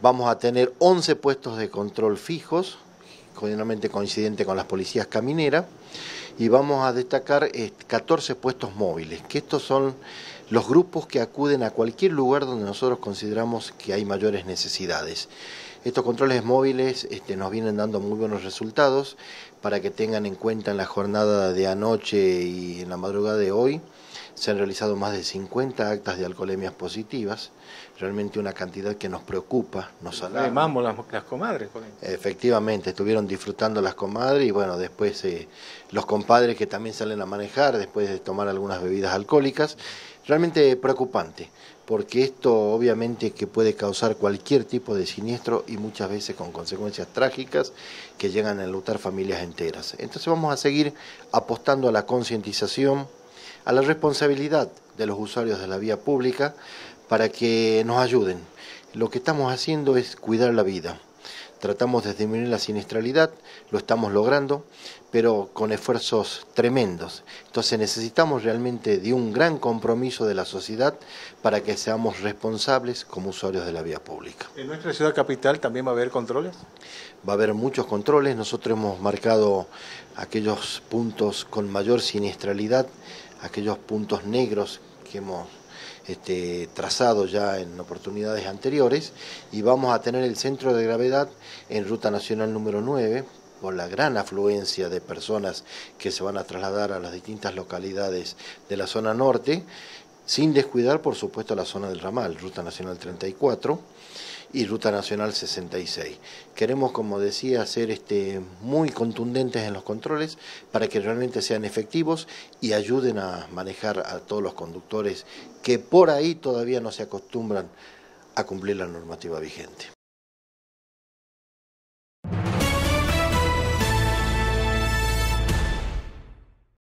Vamos a tener 11 puestos de control fijos, generalmente coincidente con las policías camineras, y vamos a destacar 14 eh, puestos móviles, que estos son los grupos que acuden a cualquier lugar donde nosotros consideramos que hay mayores necesidades. Estos controles móviles este, nos vienen dando muy buenos resultados para que tengan en cuenta en la jornada de anoche y en la madrugada de hoy se han realizado más de 50 actas de alcoholemias positivas, realmente una cantidad que nos preocupa, nos alarma. las, las comadres. Efectivamente, estuvieron disfrutando las comadres y bueno, después eh, los compadres que también salen a manejar después de tomar algunas bebidas alcohólicas, realmente preocupante, porque esto obviamente que puede causar cualquier tipo de siniestro y muchas veces con consecuencias trágicas que llegan a enlutar familias enteras. Entonces vamos a seguir apostando a la concientización, a la responsabilidad de los usuarios de la vía pública para que nos ayuden. Lo que estamos haciendo es cuidar la vida. Tratamos de disminuir la siniestralidad, lo estamos logrando, pero con esfuerzos tremendos. Entonces necesitamos realmente de un gran compromiso de la sociedad para que seamos responsables como usuarios de la vía pública. ¿En nuestra ciudad capital también va a haber controles? Va a haber muchos controles. Nosotros hemos marcado aquellos puntos con mayor siniestralidad aquellos puntos negros que hemos este, trazado ya en oportunidades anteriores y vamos a tener el centro de gravedad en ruta nacional número 9 por la gran afluencia de personas que se van a trasladar a las distintas localidades de la zona norte sin descuidar, por supuesto, la zona del ramal, Ruta Nacional 34 y Ruta Nacional 66. Queremos, como decía, ser este, muy contundentes en los controles para que realmente sean efectivos y ayuden a manejar a todos los conductores que por ahí todavía no se acostumbran a cumplir la normativa vigente.